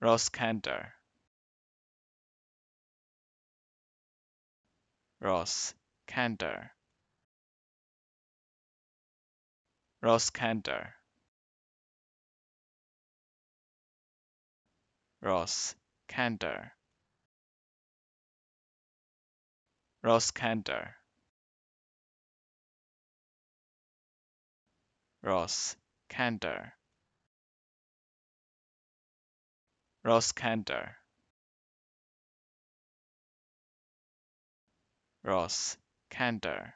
Roskander. Roskander. Roskander. Roskander. Roskander. Roskander. Roskander. Roskander.